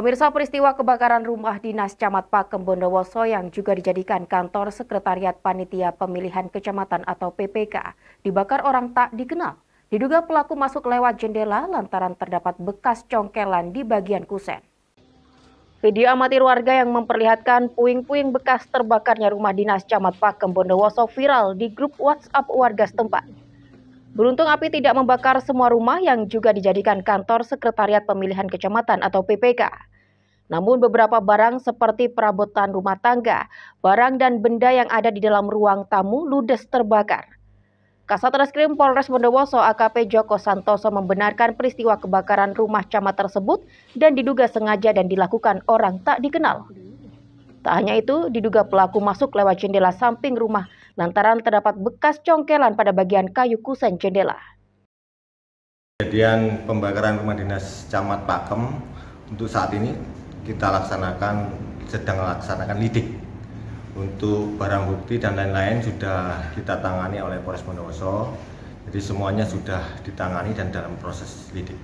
Pemirsa peristiwa kebakaran rumah dinas Camat Pakem Bondowoso yang juga dijadikan kantor Sekretariat Panitia Pemilihan Kecamatan atau PPK dibakar orang tak dikenal. Diduga pelaku masuk lewat jendela lantaran terdapat bekas congkelan di bagian kusen. Video amatir warga yang memperlihatkan puing-puing bekas terbakarnya rumah dinas Camat Pakem Bondowoso viral di grup WhatsApp warga setempat. Beruntung api tidak membakar semua rumah yang juga dijadikan kantor Sekretariat Pemilihan Kecamatan atau PPK. Namun beberapa barang seperti perabotan rumah tangga, barang dan benda yang ada di dalam ruang tamu ludes terbakar. Kasat Reskrim Polres Bondowoso AKP Joko Santoso membenarkan peristiwa kebakaran rumah camat tersebut dan diduga sengaja dan dilakukan orang tak dikenal. Tak hanya itu, diduga pelaku masuk lewat jendela samping rumah lantaran terdapat bekas congkelan pada bagian kayu kusen jendela. Kejadian pembakaran rumah dinas camat Pakem untuk saat ini kita laksanakan sedang laksanakan lidik untuk barang bukti dan lain-lain sudah kita tangani oleh Polres Bondowoso. Jadi semuanya sudah ditangani dan dalam proses lidik.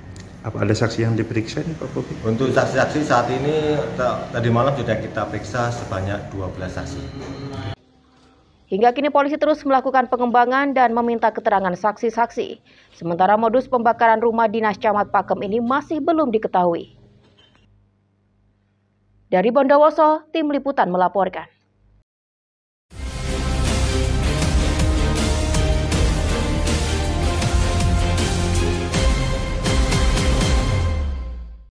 Apa ada saksi yang diperiksa nih Pak Bobi? Untuk saksi-saksi saat ini tadi malam sudah kita periksa sebanyak 12 saksi. Hingga kini polisi terus melakukan pengembangan dan meminta keterangan saksi-saksi. Sementara modus pembakaran rumah dinas camat Pakem ini masih belum diketahui. Dari Bondowoso, tim liputan melaporkan.